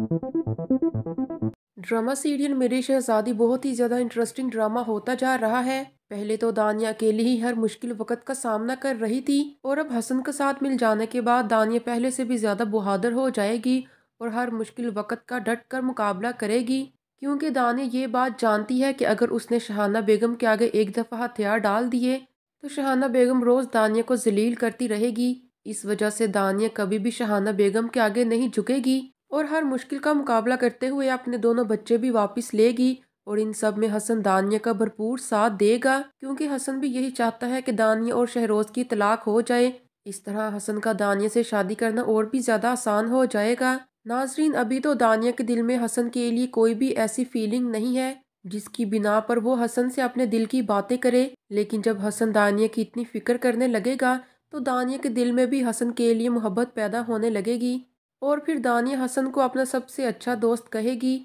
drama serial मेरी शहजादी बहुत ही ज़्यादा इंटरेस्टिंग ड्रामा होता जा रहा है पहले तो दानिया अकेली ही हर मुश्किल वक्त का सामना कर रही थी और अब हसन के साथ मिल जाने के बाद दानिया पहले से भी ज़्यादा बहादुर हो जाएगी और हर मुश्किल वक्त का डट कर मुकाबला करेगी क्योंकि दानिया ये बात जानती है कि अगर उसने शहाना बेगम के आगे एक दफ़ा हथियार डाल दिए तो शहाना बेगम रोज़ दानिया को जलील करती रहेगी इस वजह से दानिया कभी भी शहाना बेगम के आगे नहीं झुकेगी और हर मुश्किल का मुकाबला करते हुए अपने दोनों बच्चे भी वापस लेगी और इन सब में हसन दानिया का भरपूर साथ देगा क्योंकि हसन भी यही चाहता है कि दानिया और शहरोज की तलाक हो जाए इस तरह हसन का दानिया से शादी करना और भी ज़्यादा आसान हो जाएगा नाजरीन अभी तो दानिया के दिल में हसन के लिए कोई भी ऐसी फीलिंग नहीं है जिसकी बिना पर वो हसन से अपने दिल की बातें करे लेकिन जब हसन दानिया की इतनी फिक्र करने लगेगा तो दानिया के दिल में भी हसन के लिए मोहब्बत पैदा होने लगेगी और फिर दानिया हसन को अपना सबसे अच्छा दोस्त कहेगी